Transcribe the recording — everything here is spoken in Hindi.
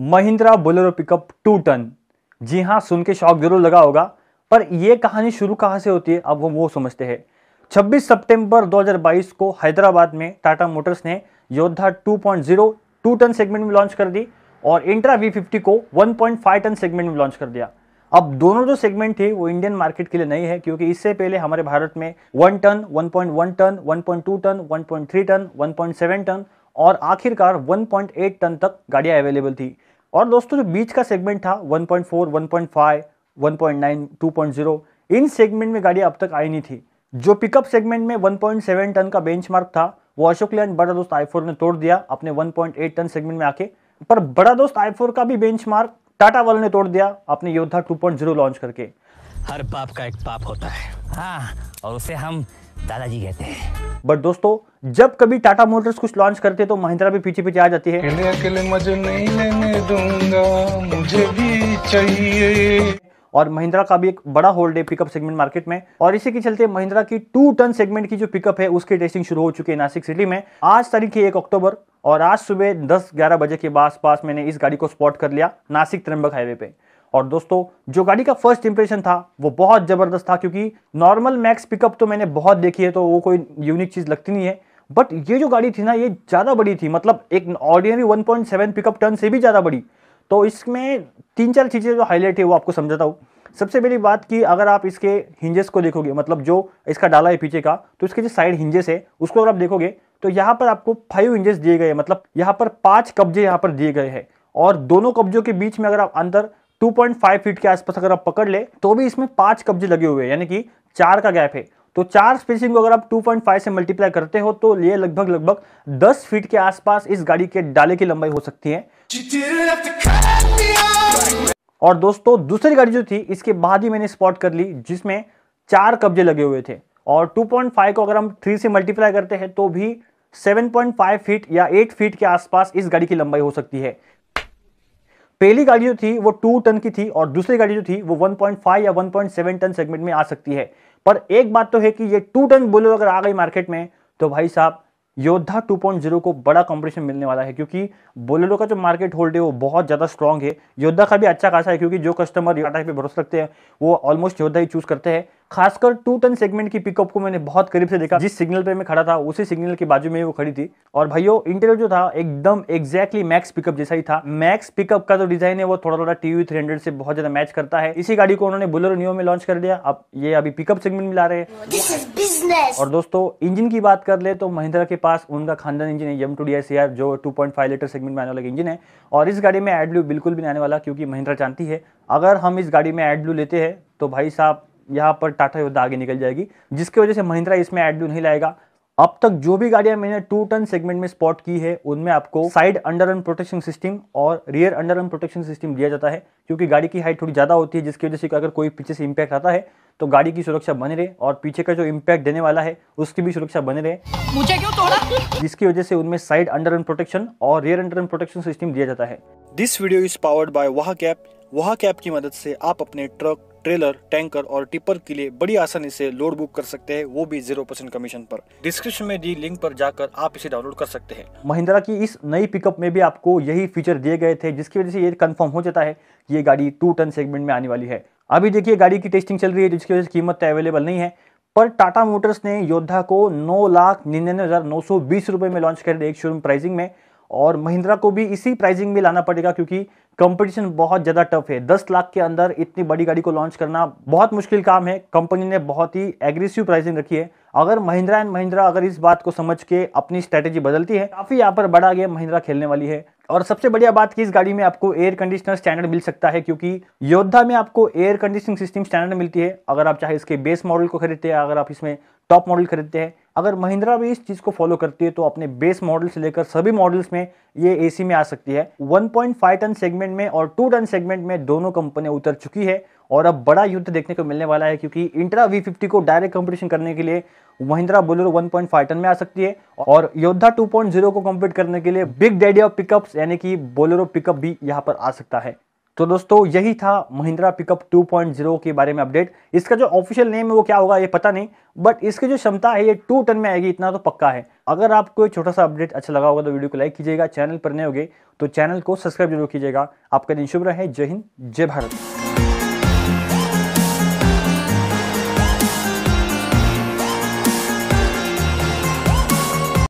Mahindra Bolero pickup two ton जी हाँ सुन के शौक जरूर लगा होगा पर यह कहानी शुरू कहाँ से होती है अब हम वो समझते हैं 26 सितंबर 2022 को हैदराबाद में टाटा मोटर्स ने योद्धा 2.0 टू टन सेगमेंट में लॉन्च कर दी और इंट्रा वी फिफ्टी को 1.5 टन सेगमेंट में लॉन्च कर दिया अब दोनों जो सेगमेंट थे वो इंडियन मार्केट के लिए नहीं है क्योंकि इससे पहले हमारे भारत में 1 ton 1.1 ton 1.2 ton 1.3 ton 1.7 ton और आखिरकार 1.8 टन तक गाड़ियां अवेलेबल थी और दोस्तों जो बीच का सेगमेंट था 1.4, 1.5, 1.9, 2.0 इन सेगमेंट में गाड़ी अब तक आई नहीं थी जो पिकअप सेगमेंट में 1.7 टन का बेंचमार्क था वो अशोक लैंड बड़ा दोस्त आई ने तोड़ दिया अपने 1.8 टन सेगमेंट में आके पर बड़ा दोस्त आई का भी बेंच टाटा वालों ने तोड़ दिया अपने योद्धा टू लॉन्च करके हर पाप का एक पाप होता है हाँ और उसे हम दादाजी कहते हैं बट दोस्तों जब कभी टाटा मोटर्स कुछ लॉन्च करते तो महिंद्रा भी पीछे पीछे आ जाती है अकेले अकेले मजे नहीं लेने दूंगा मुझे भी चाहिए और महिंद्रा का भी एक बड़ा होल्ड है पिकअप सेगमेंट मार्केट में और इसी के चलते महिंद्रा की टू टन सेगमेंट की जो पिकअप है उसकी टेस्टिंग शुरू हो चुकी है नासिक सिटी में आज तारीख है एक अक्टूबर और आज सुबह 10-11 बजे के आस पास मैंने इस गाड़ी को स्पॉट कर लिया नासिक त्रम्बक हाईवे पे और दोस्तों जो गाड़ी का फर्स्ट इंप्रेशन था वो बहुत ज़बरदस्त था क्योंकि नॉर्मल मैक्स पिकअप तो मैंने बहुत देखी है तो वो कोई यूनिक चीज़ लगती नहीं है बट ये जो गाड़ी थी ना ये ज़्यादा बड़ी थी मतलब एक ऑर्डिनरी 1.7 पिकअप टर्न से भी ज़्यादा बड़ी तो इसमें तीन चार चीज़ें जो हाईलाइट है वो आपको समझाता हूँ सबसे पहली बात की अगर आप इसके हिंजेस को देखोगे मतलब जो इसका डाला है पीछे का तो इसके जो साइड हिंजेस है उसको अगर आप देखोगे तो यहाँ पर आपको फाइव इंजेस दिए गए मतलब यहाँ पर पांच कब्जे यहाँ पर दिए गए हैं और दोनों कब्जों के बीच में अगर आप अंतर 2.5 फीट के आसपास अगर आप पकड़ ले तो भी इसमें पांच कब्जे लगे हुए हैं यानी कि चार का गैप है तो चार स्पेसिंग को अगर आप 2.5 से मल्टीप्लाई करते हो तो ये लगभग लगभग 10 फीट के आसपास इस गाड़ी के डाले की लंबाई हो सकती है और दोस्तों दूसरी गाड़ी जो थी इसके बाद ही मैंने स्पॉट कर ली जिसमें चार कब्जे लगे हुए थे और 2.5 को अगर हम 3 से मल्टीप्लाई करते हैं तो भी 7.5 फीट या 8 फीट के आसपास इस गाड़ी की लंबाई हो सकती है पहली गाड़ी जो थी वो टू टन की थी और दूसरी गाड़ी जो थी वो 1.5 या 1.7 टन सेगमेंट में आ सकती है पर एक बात तो है कि ये टू टन बोलो अगर आ गई मार्केट में तो भाई साहब योद्धा 2.0 को बड़ा कंपटीशन मिलने वाला है क्योंकि बोलेरो का जो मार्केट होल्ड है वो बहुत ज़्यादा स्ट्रांग है योद्धा का भी अच्छा खासा है क्योंकि जो कस्टमर योद्धा पे भरोसा रखते हैं वो ऑलमोस्ट योद्धा ही चूज़ करते हैं खासकर टू टन सेगमेंट की पिकअप को मैंने बहुत करीब से देखा जिस सिग्नल पे मैं खड़ा था उसी सिग्नल के बाजू में वो खड़ी थी और भाइयों इंटरव्यू जो था एकदम एक्जैक्टली मैक्स पिकअप जैसा ही था मैक्स पिकअप का जो डिजाइन है वो थोड़ा थोड़ा टीवी थ्री से बहुत ज्यादा मैच करता है इसी गाड़ी को उन्होंने बुलर न्यू में लॉन्च कर दिया अब ये अभी पिकअप सेगमेंट में ला रहे हैं और दोस्तों इंजन की बात कर ले तो महिंद्रा के पास उनका खानदान इंजन है यम टू डी जो टू लीटर सेगमेंट में आने वाला इंजन है और इस गाड़ी में एडल्यू बिल्कुल भी नहीं आने वाला क्योंकि महिंद्रा जानती है अगर हम इस गाड़ी में एडल्यू लेते हैं तो भाई साहब यहाँ पर टाटा योद्धा आगे निकल जाएगी जिसकी वजह से महिंद्रा इसमें एड नहीं लाएगा अब तक जो भी गाड़ियां मैंने टू टन सेगमेंट में स्पॉट की है उनमें आपको side under run protection system और rear under run protection system दिया जाता है क्योंकि गाड़ी की हाइट थोड़ी ज़्यादा होती है जिसकी वजह से अगर कोई पीछे से इंपैक्ट आता है तो गाड़ी की सुरक्षा बने रहे और पीछे का जो इम्पैक्ट देने वाला है उसकी भी सुरक्षा बने रहे मुझे क्यों तोड़ा जिसकी वजह से उनमें साइड अंडर रन प्रोटेक्शन और rear under run protection system दिया जाता है this video is powered by वहा कैप वहा कैप की मदद से आप अपने ट्रक ट्रेलर टैंकर और टिपर के लिए बड़ी आसानी से लोड बुक कर सकते हैं वो भी जीरो परसेंट कमीशन पर डिस्क्रिप्शन में दी लिंक पर जाकर आप इसे डाउनलोड कर सकते हैं महिंद्रा की इस नई पिकअप में भी आपको यही फीचर दिए गए थे जिसकी वजह से ये कंफर्म हो जाता है कि ये गाड़ी टू टन सेगमेंट में आने वाली है अभी देखिए गाड़ी की टेस्टिंग चल रही है जिसकी वजह से कीमत अवेलेबल नहीं है पर टाटा मोटर्स ने योद्धा को नौ लाख निन्यानवे हजार नौ सौ बीस रुपए में लॉन्च कर दिया एक शोरूम प्राइसिंग में और महिंद्रा को भी इसी प्राइसिंग में लाना पड़ेगा क्योंकि कंपटीशन बहुत ज़्यादा टफ है दस लाख के अंदर इतनी बड़ी गाड़ी को लॉन्च करना बहुत मुश्किल काम है कंपनी ने बहुत ही एग्रेसिव प्राइसिंग रखी है अगर महिंद्रा एंड महिंद्रा अगर इस बात को समझ के अपनी स्ट्रैटेजी बदलती है काफ़ी यहाँ पर बड़ा गेम महिंद्रा खेलने वाली है और सबसे बढ़िया बात कि इस गाड़ी में आपको एयर कंडीशनर स्टैंडर्ड मिल सकता है क्योंकि योद्धा में आपको एयर कंडीशनिंग सिस्टम स्टैंडर्ड मिलती है अगर आप चाहे इसके बेस मॉडल को खरीदते हैं अगर आप इसमें टॉप मॉडल खरीदते हैं अगर महिंद्रा भी इस चीज़ को फॉलो करती है तो अपने बेस मॉडल से लेकर सभी मॉडल्स में ये एसी में आ सकती है 1.5 टन सेगमेंट में और 2 टन सेगमेंट में दोनों कंपनियां उतर चुकी है और अब बड़ा युद्ध देखने को मिलने वाला है क्योंकि इंट्रा वी फिफ्टी को डायरेक्ट कंपटीशन करने के लिए महिंद्रा बोलेरो 1.5 टन में आ सकती है और योद्धा 2.0 को कंप्लीट करने के लिए बिग डैडी ऑफ पिकअप्स यानी कि बोलेरो पिकअप भी यहाँ पर आ सकता है तो दोस्तों यही था महिंद्रा पिकअप 2.0 के बारे में अपडेट इसका जो ऑफिशियल नेम है वो क्या होगा ये पता नहीं बट इसकी जो क्षमता है ये टू टन में आएगी इतना तो पक्का है अगर आपको ये छोटा सा अपडेट अच्छा लगा होगा तो वीडियो को लाइक कीजिएगा चैनल पर नए होगे तो चैनल को सब्सक्राइब जरूर कीजिएगा आपका दिन शुभ रहे जय हिंद जय भारत